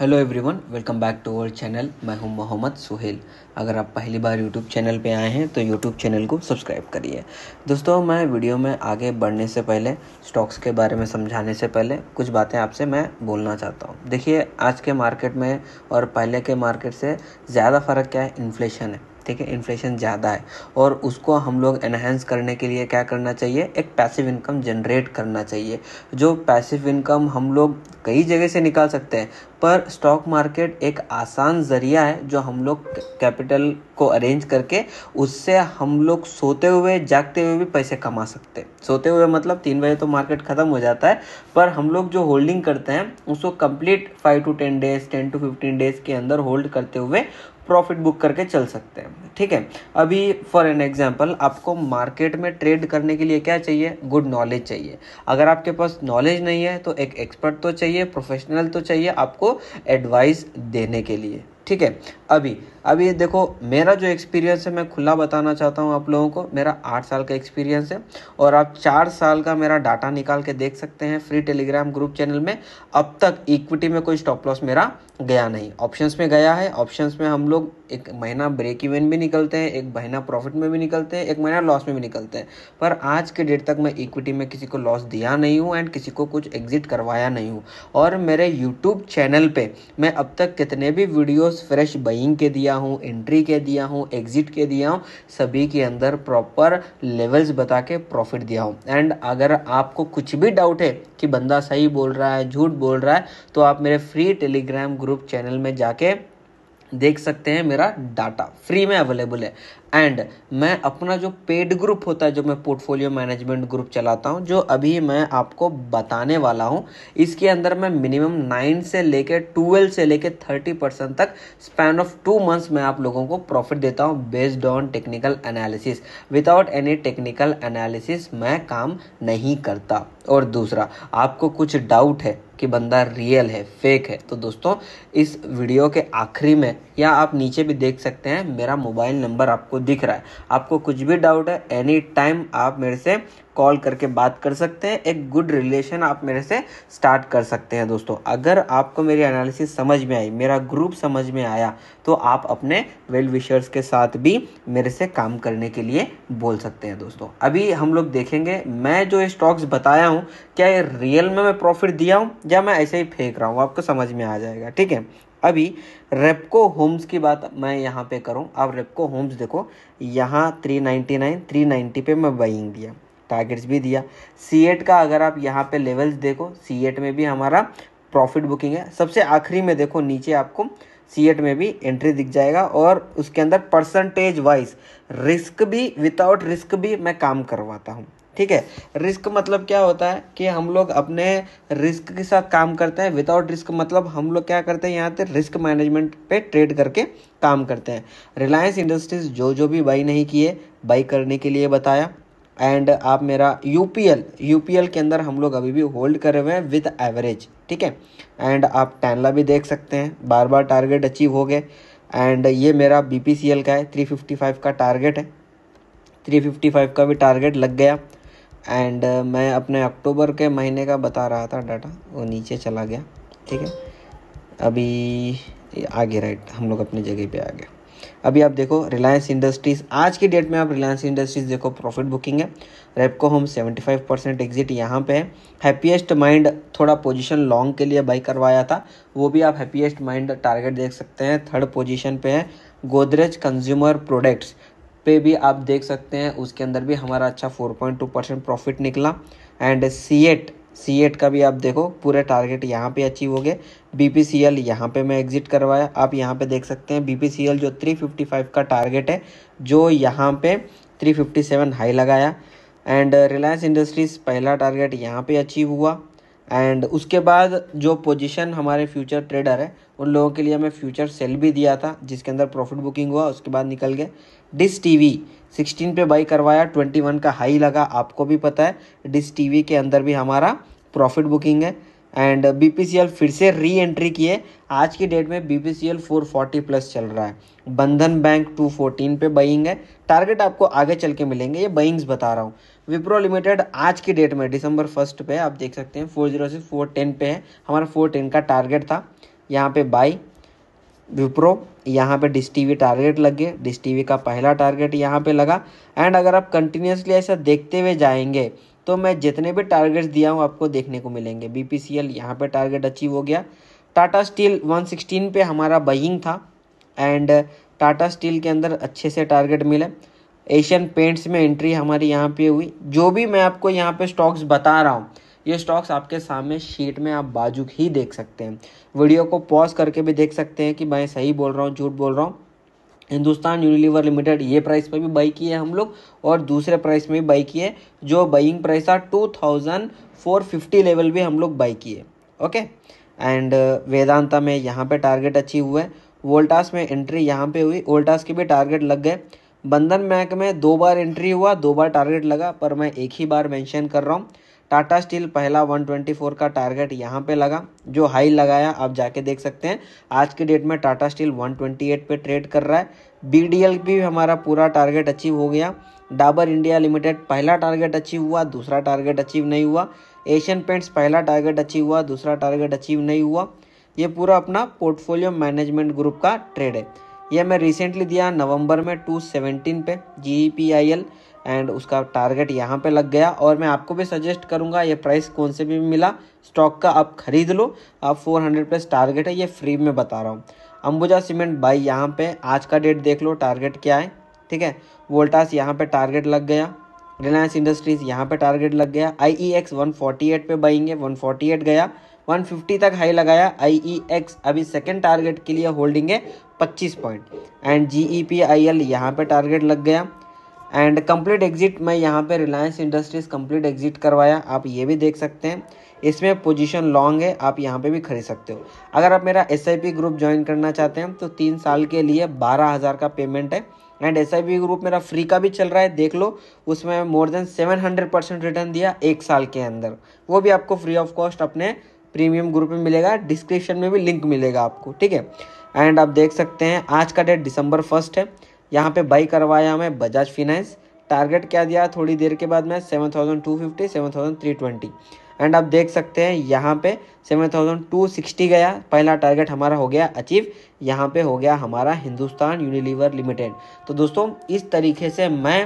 hello everyone welcome back to our channel मैं हूं मोहम्मद सुहेल अगर आप पहली बार यूट्यूब चैनल पे आए हैं तो यूट्यूब चैनल को सब्सक्राइब करिए दोस्तों मैं वीडियो में आगे बढ़ने से पहले स्टॉक्स के बारे में समझाने से पहले कुछ बातें आपसे मैं बोलना चाहता हूँ देखिए आज के मार्केट में और पहले के मार्केट से ज़्यादा फ़र्क क्या है इन्फ्लेशन है ठीक है इन्फ्लेशन ज़्यादा है और उसको हम लोग एनहेंस करने के लिए क्या करना चाहिए एक पैसिव इनकम जनरेट करना चाहिए जो पैसिव इनकम हम लोग कई जगह से निकाल सकते हैं पर स्टॉक मार्केट एक आसान ज़रिया है जो हम लोग कैपिटल को अरेंज करके उससे हम लोग सोते हुए जागते हुए भी पैसे कमा सकते हैं सोते हुए मतलब तीन बजे तो मार्केट ख़त्म हो जाता है पर हम लोग जो होल्डिंग करते हैं उसको complete five to ten days ten to fifteen days के अंदर होल्ड करते हुए प्रॉफिट बुक करके चल सकते हैं ठीक है अभी फॉर एन एग्जाम्पल आपको मार्केट में ट्रेड करने के लिए क्या चाहिए गुड नॉलेज चाहिए अगर आपके पास नॉलेज नहीं है तो एक एक्सपर्ट तो चाहिए प्रोफेशनल तो चाहिए आपको एडवाइस देने के लिए ठीक है अभी अभी देखो मेरा जो एक्सपीरियंस है मैं खुला बताना चाहता हूँ आप लोगों को मेरा आठ साल का एक्सपीरियंस है और आप चार साल का मेरा डाटा निकाल के देख सकते हैं फ्री टेलीग्राम ग्रुप चैनल में अब तक इक्विटी में कोई स्टॉप लॉस मेरा गया नहीं ऑप्शंस में गया है ऑप्शंस में हम लोग एक महीना ब्रेक इवन भी निकलते हैं एक महीना प्रॉफिट में भी निकलते हैं एक महीना लॉस में भी निकलते हैं पर आज के डेट तक मैं इक्विटी में किसी को लॉस दिया नहीं हूँ एंड किसी को कुछ एग्जिट करवाया नहीं हूँ और मेरे यूट्यूब चैनल पे मैं अब तक कितने भी वीडियोज़ फ्रेश बइंग के दिया हूँ एंट्री के दिया हूँ एग्जिट के दिया हूँ सभी के अंदर प्रॉपर लेवल्स बता के प्रॉफिट दिया हूँ एंड अगर आपको कुछ भी डाउट है कि बंदा सही बोल रहा है झूठ बोल रहा है तो आप मेरे फ्री टेलीग्राम ग्रुप चैनल में जाके देख सकते हैं मेरा डाटा फ्री में अवेलेबल है एंड मैं अपना जो पेड ग्रुप होता है जो मैं पोर्टफोलियो मैनेजमेंट ग्रुप चलाता हूँ जो अभी मैं आपको बताने वाला हूँ इसके अंदर मैं मिनिमम नाइन से लेके ट्वेल्व से लेके थर्टी परसेंट तक स्पैन ऑफ टू मंथ्स में आप लोगों को प्रॉफिट देता हूँ based on technical analysis without any technical analysis मैं काम नहीं करता और दूसरा आपको कुछ डाउट है कि बंदा रियल है फेक है तो दोस्तों इस वीडियो के आखिरी में या आप नीचे भी देख सकते हैं मेरा मोबाइल नंबर आपको दिख रहा है आपको कुछ भी डाउट है एनी टाइम आप मेरे से कॉल करके बात कर सकते हैं एक गुड रिलेशन आप मेरे से स्टार्ट कर सकते हैं दोस्तों अगर आपको मेरी एनालिसिस समझ में आई मेरा ग्रुप समझ में आया तो आप अपने वेल विशर्स के साथ भी मेरे से काम करने के लिए बोल सकते हैं दोस्तों अभी हम लोग देखेंगे मैं जो स्टॉक्स बताया हूँ क्या ये रियल में मैं प्रॉफिट दिया हूँ या मैं ऐसे ही फेंक रहा हूँ आपको समझ में आ जाएगा ठीक है अभी रेपको होम्स की बात मैं यहाँ पे करूँ आप रेपको होम्स देखो यहाँ 399 390 पे मैं बाइंग दिया टारगेट्स भी दिया सी एट का अगर आप यहाँ पे लेवल्स देखो सी एट में भी हमारा प्रॉफिट बुकिंग है सबसे आखिरी में देखो नीचे आपको सी एट में भी एंट्री दिख जाएगा और उसके अंदर परसेंटेज वाइज रिस्क भी विदाउट रिस्क भी मैं काम करवाता हूँ ठीक है रिस्क मतलब क्या होता है कि हम लोग अपने रिस्क के साथ काम करते हैं विदाउट रिस्क मतलब हम लोग क्या करते हैं यहाँ पे रिस्क मैनेजमेंट पे ट्रेड करके काम करते हैं रिलायंस इंडस्ट्रीज जो जो भी बाई नहीं किए बाई करने के लिए बताया एंड आप मेरा U P L U P L के अंदर हम लोग अभी भी होल्ड करे हुए हैं विद एवरेज ठीक है एंड आप टैनला भी देख सकते हैं बार बार टारगेट अचीव हो गए एंड ये मेरा बी पी सी एल का है थ्री फिफ्टी फाइव का टारगेट है थ्री फिफ्टी फाइव का भी टारगेट लग गया एंड मैं अपने अक्टूबर के महीने का बता रहा था डाटा वो नीचे चला गया ठीक है अभी आगे राइट हम लोग अपनी जगह पर आ गया अभी आप देखो रिलायंस इंडस्ट्रीज आज की डेट में आप रिलायंस इंडस्ट्रीज देखो प्रॉफिट बुकिंग है रेपको होम 75 परसेंट एग्जिट यहाँ पे है हैप्पीएस्ट माइंड थोड़ा पोजीशन लॉन्ग के लिए बाई करवाया था वो भी आप हैप्पीएस्ट माइंड टारगेट देख सकते हैं थर्ड पोजिशन पे है गोदरेज कंज्यूमर प्रोडक्ट्स पे भी आप देख सकते हैं उसके अंदर भी हमारा अच्छा 4.2 परसेंट प्रॉफिट निकला and C eight C eight का भी आप देखो पूरे टारगेट यहाँ पे अचीव हो गए बी पी सी एल यहाँ पर मैं एग्जिट करवाया आप यहाँ पे देख सकते हैं बी पी सी एल जो थ्री फिफ्टी फाइव का टारगेट है जो यहाँ पे थ्री फिफ्टी सेवन हाई लगाया एंड रिलायंस इंडस्ट्रीज़ पहला टारगेट यहाँ पे अचीव हुआ एंड उसके बाद जो पोजीशन हमारे फ्यूचर ट्रेडर है उन लोगों के लिए हमें फ्यूचर सेल भी दिया था जिसके अंदर प्रॉफिट बुकिंग हुआ उसके बाद निकल गए डिस टीवी 16 पे बाई करवाया 21 का हाई लगा आपको भी पता है डिस टीवी के अंदर भी हमारा प्रॉफिट बुकिंग है एंड बी uh, फिर से री एंट्री किए आज की डेट में B P C L four forty plus चल रहा है बंधन बैंक टू फोर्टीन पे बइंग है टारगेट आपको आगे चल के मिलेंगे ये बइंग्स बता रहा हूँ विप्रो लिमिटेड आज की डेट में दिसंबर फर्स्ट पे आप देख सकते हैं फोर जीरो से फोर टेन पे है हमारा फोर टेन का टारगेट था यहाँ पे बाई विप्रो यहाँ पे डिस टी टारगेट लग गए डिस टी का पहला टारगेट यहाँ पे लगा एंड अगर आप कंटिन्यूसली ऐसा देखते हुए जाएंगे तो मैं जितने भी टारगेट्स दिया हूँ आपको देखने को मिलेंगे बी पी सी एल यहाँ पर टारगेट अचीव हो गया टाटा स्टील वन सिक्सटीन पर हमारा बइंग था एंड टाटा स्टील के अंदर अच्छे से टारगेट मिले एशियन पेंट्स में एंट्री हमारी यहाँ पे हुई जो भी मैं आपको यहाँ पे स्टॉक्स बता रहा हूँ ये स्टॉक्स आपके सामने शीट में आप बाजू ही देख सकते हैं वीडियो को पॉज करके भी देख सकते हैं कि मैं सही बोल रहा हूँ झूठ बोल रहा हूँ हिंदुस्तान यूनिलीवर लिमिटेड ये प्राइस पर भी बाई किए हम लोग और दूसरे प्राइस में भी बाई किए जो बाइंग प्राइस था two thousand four fifty level भी हम लोग बाई किए ओके एंड uh, वेदांता में यहाँ पे टारगेट अचीव हुए वोल्टास में एंट्री यहाँ पे हुई वोल्टास के भी टारगेट लग गए बंधन बैंक में दो बार एंट्री हुआ दो बार टारगेट लगा पर मैं एक ही बार मैंशन कर रहा हूँ टाटा स्टील पहला 124 का टारगेट यहाँ पे लगा जो हाई लगाया आप जाके देख सकते हैं आज के डेट में टाटा स्टील 128 पे ट्रेड कर रहा है बीडीएल भी हमारा पूरा टारगेट अचीव हो गया डाबर इंडिया लिमिटेड पहला टारगेट अचीव हुआ दूसरा टारगेट अचीव नहीं हुआ एशियन पेंट्स पहला टारगेट अचीव हुआ दूसरा टारगेट अचीव नहीं हुआ ये पूरा अपना पोर्टफोलियो मैनेजमेंट ग्रुप का ट्रेड है यह मैं रिसेंटली दिया नवंबर में 217 पे जी पी आई एल एंड उसका टारगेट यहाँ पे लग गया और मैं आपको भी सजेस्ट करूँगा ये प्राइस कौन से भी मिला स्टॉक का आप ख़रीद लो आप 400 प्लस टारगेट है ये फ्री में बता रहा हूँ अंबुजा सीमेंट बाई यहाँ पे आज का डेट देख लो टारगेट क्या है ठीक है वोल्टास यहाँ पे टारगेट लग गया रिलायंस इंडस्ट्रीज़ यहाँ पे टारगेट लग गया I E X one forty eight पर बाइंगे वन फोर्टी एट गया वन फिफ्टी तक हाई लगाया आई ई एक्स अभी सेकेंड टारगेट के लिए होल्डिंग है पच्चीस point and G E P I L यहाँ पर टारगेट लग गया एंड कंप्लीट एग्जिट मैं यहाँ पे रिलायंस इंडस्ट्रीज़ कंप्लीट एग्जिट करवाया आप ये भी देख सकते हैं इसमें पोजीशन लॉन्ग है आप यहाँ पे भी खरीद सकते हो अगर आप मेरा एस ग्रुप ज्वाइन करना चाहते हैं तो तीन साल के लिए बारह हज़ार का पेमेंट है एंड एस ग्रुप मेरा फ्री का भी चल रहा है देख लो उसमें more than seven hundred percent return दिया एक साल के अंदर वो भी आपको फ्री ऑफ कॉस्ट अपने प्रीमियम ग्रुप में मिलेगा डिस्क्रिप्शन में भी लिंक मिलेगा आपको ठीक है एंड आप देख सकते हैं आज का डेट दिसंबर फर्स्ट है यहाँ पे बाई करवाया मैं बजाज फिनेंस टारगेट क्या दिया थोड़ी देर के बाद मैं seven thousand two fifty seven thousand three twenty and आप देख सकते हैं यहाँ पे सेवन थाउजेंड टू सिक्सटी गया पहला टारगेट हमारा हो गया अचीव यहाँ पे हो गया हमारा हिंदुस्तान यूनिलीवर लिमिटेड तो दोस्तों इस तरीके से मैं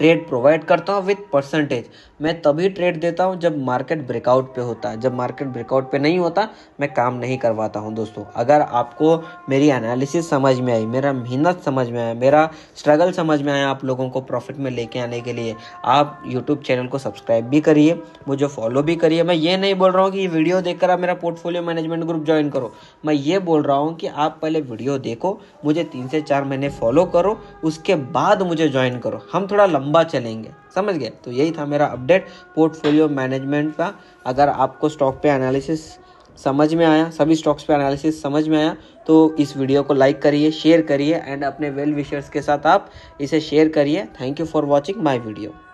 ट्रेड प्रोवाइड करता हूँ विथ परसेंटेज मैं तभी ट्रेड देता हूँ जब मार्केट ब्रेकआउट पे होता है जब मार्केट ब्रेकआउट पे नहीं होता मैं काम नहीं करवाता हूँ दोस्तों अगर आपको मेरी एनालिसिस समझ में आई मेरा मेहनत समझ में आया मेरा स्ट्रगल समझ में आया आप लोगों को प्रॉफिट में लेके आने के लिए आप यूट्यूब चैनल को सब्सक्राइब भी करिए मुझे फॉलो भी करिए मैं ये नहीं बोल रहा हूँ कि वीडियो देखकर आप मेरा पोर्टफोलियो मैनेजमेंट ग्रुप ज्वाइन करो मैं ये बोल रहा हूँ कि आप पहले वीडियो देखो मुझे तीन से चार महीने फॉलो करो उसके बाद मुझे ज्वाइन करो हम थोड़ा लंबा लंबा चलेंगे समझ गए तो यही था मेरा अपडेट पोर्टफोलियो मैनेजमेंट का अगर आपको स्टॉक पे एनालिसिस समझ में आया सभी स्टॉक्स पे एनालिसिस समझ में आया तो इस वीडियो को लाइक करिए शेयर करिए एंड अपने वेल विशर्स के साथ आप इसे शेयर करिए thank you for watching my video